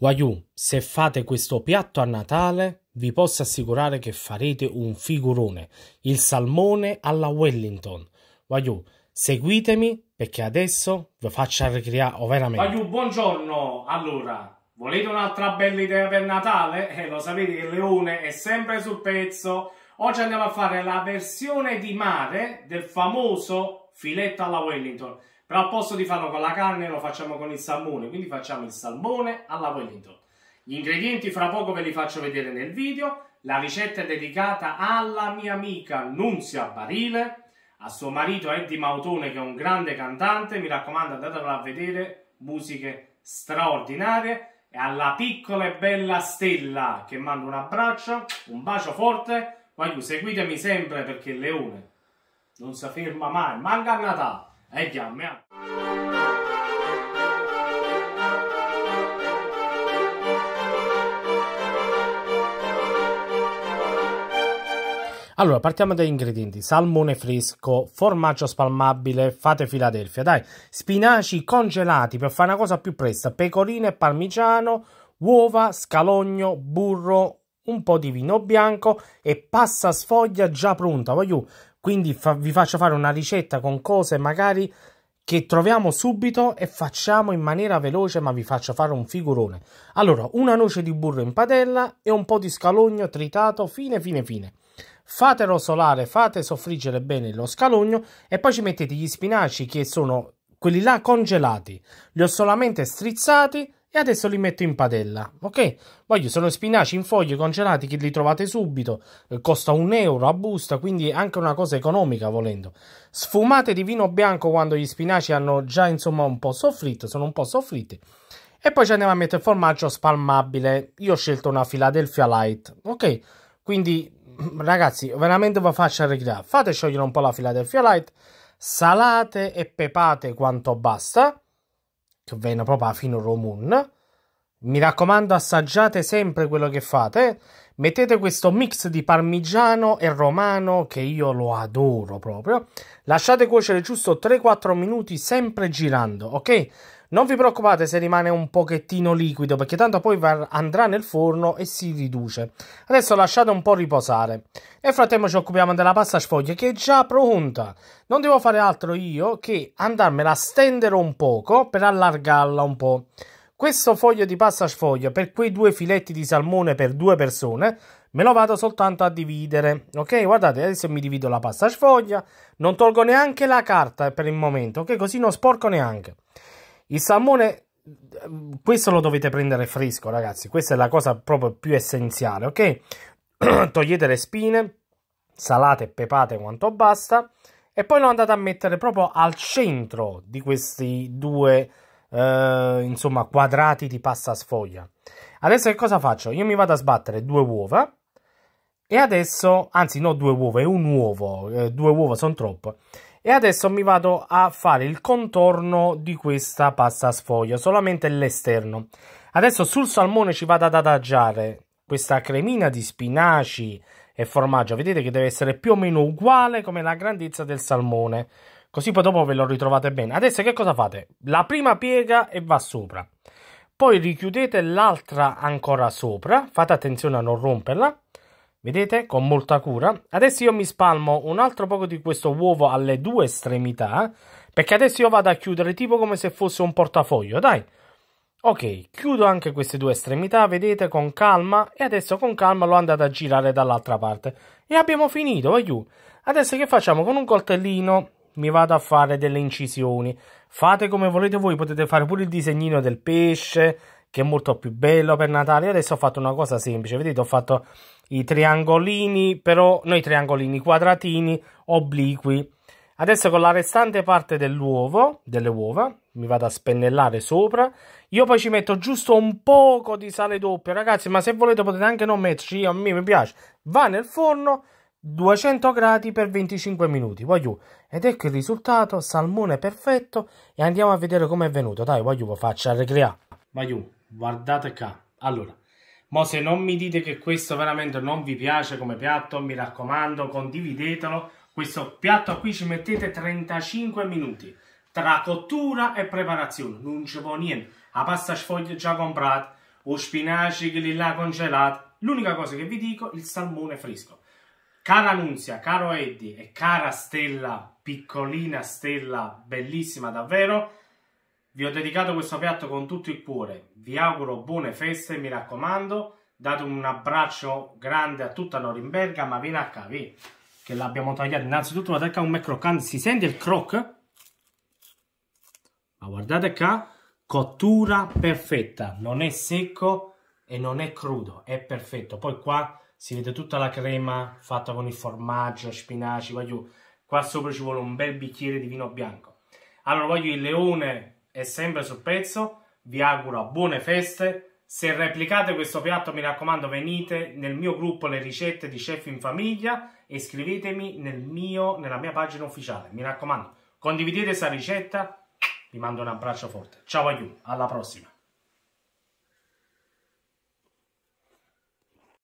Guaiù, se fate questo piatto a Natale, vi posso assicurare che farete un figurone, il salmone alla Wellington. Guaiù, seguitemi perché adesso vi faccio ricreare veramente. Guaiù, buongiorno! Allora, volete un'altra bella idea per Natale? Eh, lo sapete che Leone è sempre sul pezzo. Oggi andiamo a fare la versione di mare del famoso filetto alla Wellington. Però al posto di farlo con la carne lo facciamo con il salmone, quindi facciamo il salmone alla Gli ingredienti fra poco ve li faccio vedere nel video. La ricetta è dedicata alla mia amica Nunzia Barile, a suo marito Eddie Mautone che è un grande cantante, mi raccomando andatevela a vedere, musiche straordinarie, e alla piccola e bella Stella che mando un abbraccio, un bacio forte, poi seguitemi sempre perché il leone non si ferma mai, manca a Natale! Eh, e Allora, partiamo dagli ingredienti: salmone fresco, formaggio spalmabile, fate Filadelfia, dai, spinaci congelati per fare una cosa più presta, pecorino e parmigiano, uova, scalogno, burro, un po' di vino bianco e pasta sfoglia già pronta. Voglio quindi fa- vi faccio fare una ricetta con cose magari che troviamo subito e facciamo in maniera veloce, ma vi faccio fare un figurone. Allora, una noce di burro in padella e un po' di scalogno tritato fine fine fine. Fate rosolare, fate soffriggere bene lo scalogno e poi ci mettete gli spinaci che sono quelli là congelati. Li ho solamente strizzati e adesso li metto in padella, ok? Voglio sono spinaci in foglie congelati che li trovate subito, eh, costa un euro a busta, quindi è anche una cosa economica volendo. Sfumate di vino bianco quando gli spinaci hanno già insomma un po' soffritto, sono un po' soffritti. E poi ci andiamo a mettere formaggio spalmabile, io ho scelto una Philadelphia Light, ok? Quindi ragazzi, veramente vi faccio arreglare, fate sciogliere un po' la Philadelphia Light, salate e pepate quanto basta che venne proprio a fino Romun mi raccomando, assaggiate sempre quello che fate. Mettete questo mix di parmigiano e romano, che io lo adoro proprio. Lasciate cuocere giusto 3-4 minuti, sempre girando, ok? Non vi preoccupate se rimane un pochettino liquido, perché tanto poi andrà nel forno e si riduce. Adesso lasciate un po' riposare. Nel frattempo ci occupiamo della pasta sfoglia, che è già pronta. Non devo fare altro io che andarmela a stendere un poco per allargarla un po'. Questo foglio di pasta sfoglia per quei due filetti di salmone per due persone me lo vado soltanto a dividere. Ok, guardate, adesso mi divido la pasta sfoglia, non tolgo neanche la carta per il momento, ok, così non sporco neanche. Il salmone questo lo dovete prendere fresco, ragazzi, questa è la cosa proprio più essenziale, ok? Togliete le spine, salate e pepate quanto basta e poi lo andate a mettere proprio al centro di questi due eh, insomma, quadrati di pasta sfoglia. Adesso che cosa faccio? Io mi vado a sbattere due uova e adesso, anzi no due uova, è un uovo, eh, due uova sono troppo. E adesso mi vado a fare il contorno di questa pasta sfoglia, solamente l'esterno. Adesso sul salmone ci vado ad adagiare questa cremina di spinaci e formaggio. Vedete che deve essere più o meno uguale come la grandezza del salmone. Così poi dopo ve lo ritrovate bene. Adesso che cosa fate? La prima piega e va sopra. Poi richiudete l'altra ancora sopra. Fate attenzione a non romperla. Vedete? Con molta cura. Adesso io mi spalmo un altro poco di questo uovo alle due estremità. Perché adesso io vado a chiudere tipo come se fosse un portafoglio. Dai! Ok, chiudo anche queste due estremità, vedete, con calma e adesso con calma lo andate a girare dall'altra parte. E abbiamo finito, voglio. Adesso che facciamo? Con un coltellino mi vado a fare delle incisioni. Fate come volete voi, potete fare pure il disegnino del pesce, che è molto più bello per Natale. adesso ho fatto una cosa semplice, vedete, ho fatto i triangolini, però noi triangolini quadratini, obliqui. Adesso con la restante parte dell'uovo, delle uova, mi vado a spennellare sopra. Io poi ci metto giusto un poco di sale doppio, ragazzi, ma se volete potete anche non metterci, a me mi piace. Va nel forno, 200 gradi per 25 minuti, voglio. Ed ecco il risultato, salmone perfetto e andiamo a vedere come è venuto. Dai, voglio lo faccia ricreare. Voglio, guardate qua. Allora, mo se non mi dite che questo veramente non vi piace come piatto, mi raccomando, condividetelo. Questo piatto qui ci mettete 35 minuti tra cottura e preparazione. Non ci può niente. La pasta sfoglia già comprata, o spinaci che li là congelati. L'unica cosa che vi dico, il salmone fresco Cara Nunzia, caro Eddie e cara Stella, piccolina Stella, bellissima davvero, vi ho dedicato questo piatto con tutto il cuore. Vi auguro buone feste, mi raccomando. Date un abbraccio grande a tutta Norimberga, ma vieni a capire che l'abbiamo tagliato. Innanzitutto guardate qua come è croccante, si sente il croc? Ma guardate qua, cottura perfetta, non è secco e non è crudo, è perfetto. Poi qua si vede tutta la crema fatta con il formaggio, spinaci, voglio... qua sopra ci vuole un bel bicchiere di vino bianco. Allora voglio il leone è sempre sul pezzo, vi auguro buone feste, se replicate questo piatto mi raccomando venite nel mio gruppo le ricette di chef in famiglia e iscrivetemi nel mio, nella mia pagina ufficiale, mi raccomando condividete questa ricetta, vi mando un abbraccio forte, ciao a you, alla prossima!